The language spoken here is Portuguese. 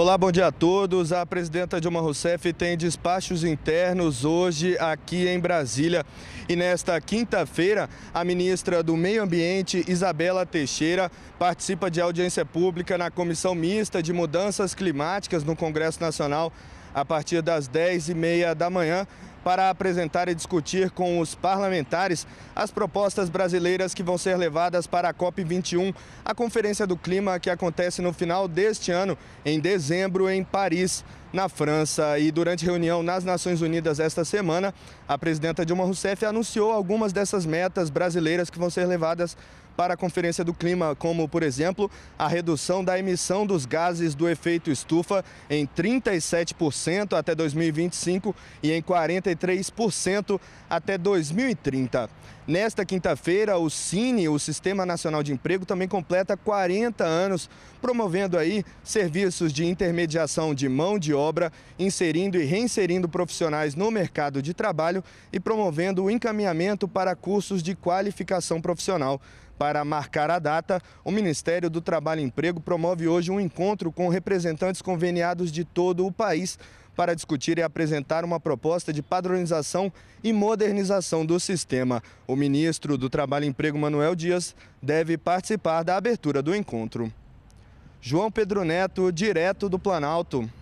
Olá, bom dia a todos. A presidenta Dilma Rousseff tem despachos internos hoje aqui em Brasília. E nesta quinta-feira, a ministra do Meio Ambiente, Isabela Teixeira, participa de audiência pública na Comissão Mista de Mudanças Climáticas no Congresso Nacional a partir das 10h30 da manhã para apresentar e discutir com os parlamentares as propostas brasileiras que vão ser levadas para a COP21, a Conferência do Clima que acontece no final deste ano, em dezembro, em Paris na França. E durante reunião nas Nações Unidas esta semana, a presidenta Dilma Rousseff anunciou algumas dessas metas brasileiras que vão ser levadas para a Conferência do Clima, como, por exemplo, a redução da emissão dos gases do efeito estufa em 37% até 2025 e em 43% até 2030. Nesta quinta-feira, o Cine, o Sistema Nacional de Emprego, também completa 40 anos, promovendo aí serviços de intermediação de mão de obra obra, inserindo e reinserindo profissionais no mercado de trabalho e promovendo o encaminhamento para cursos de qualificação profissional. Para marcar a data, o Ministério do Trabalho e Emprego promove hoje um encontro com representantes conveniados de todo o país para discutir e apresentar uma proposta de padronização e modernização do sistema. O ministro do Trabalho e Emprego, Manuel Dias, deve participar da abertura do encontro. João Pedro Neto, direto do Planalto.